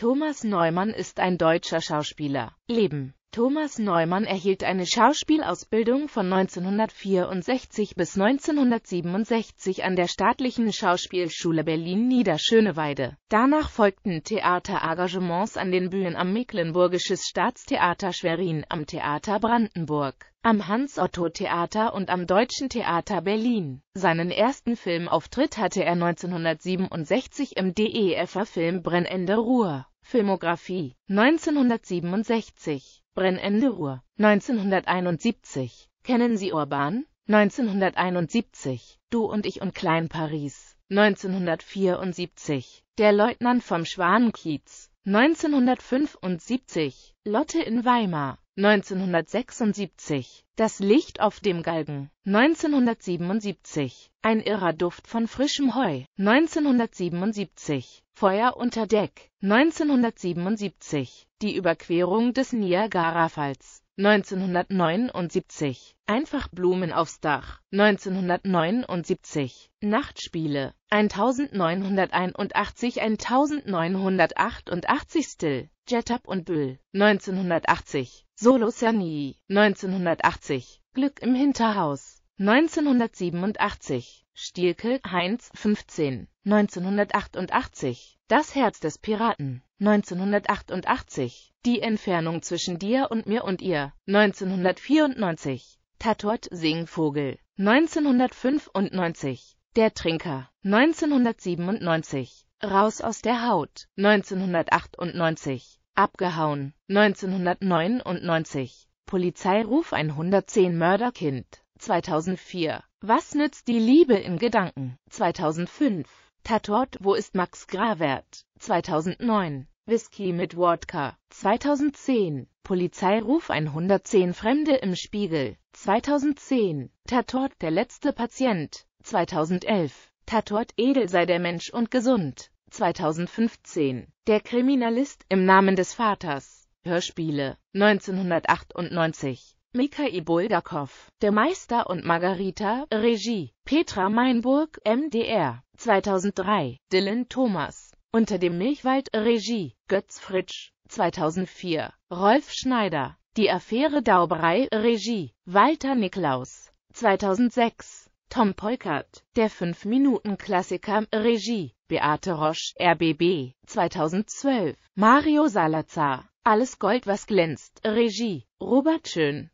Thomas Neumann ist ein deutscher Schauspieler. Leben Thomas Neumann erhielt eine Schauspielausbildung von 1964 bis 1967 an der Staatlichen Schauspielschule Berlin-Niederschöneweide. Danach folgten Theaterengagements an den Bühnen am Mecklenburgisches Staatstheater Schwerin, am Theater Brandenburg, am Hans-Otto-Theater und am Deutschen Theater Berlin. Seinen ersten Filmauftritt hatte er 1967 im DEFA-Film Brennende Ruhr. Filmografie 1967 Brennende Ruhr 1971 Kennen Sie Urban 1971 Du und ich und Klein Paris 1974 Der Leutnant vom Schwanenkiez 1975 Lotte in Weimar 1976 Das Licht auf dem Galgen 1977 Ein irrer Duft von frischem Heu 1977 Feuer unter Deck 1977 Die Überquerung des Niagarafalls 1979 Einfach Blumen aufs Dach 1979 Nachtspiele 1981 1988 Still Jetup und Bül 1980 Solo Cerny, 1980, Glück im Hinterhaus, 1987, Stielke, Heinz, 15, 1988, Das Herz des Piraten, 1988, Die Entfernung zwischen dir und mir und ihr, 1994, Tatort Singvogel, 1995, Der Trinker, 1997, Raus aus der Haut, 1998, abgehauen. 1999. Polizeiruf 110 Mörderkind. 2004. Was nützt die Liebe in Gedanken? 2005. Tatort Wo ist Max Gravert? 2009. Whisky mit Wodka. 2010. Polizeiruf 110 Fremde im Spiegel. 2010. Tatort Der letzte Patient. 2011. Tatort Edel sei der Mensch und gesund. 2015. Der Kriminalist im Namen des Vaters. Hörspiele 1998. Mikhail Bulgakow, Der Meister und Margarita, Regie, Petra Meinburg, MDR, 2003, Dylan Thomas, Unter dem Milchwald, Regie, Götz Fritsch, 2004, Rolf Schneider, Die Affäre Dauberei, Regie, Walter Niklaus, 2006, Tom Polkert, Der 5-Minuten-Klassiker, Regie, Beate Roche, RBB, 2012. Mario Salazar, Alles Gold was glänzt, Regie, Robert Schön.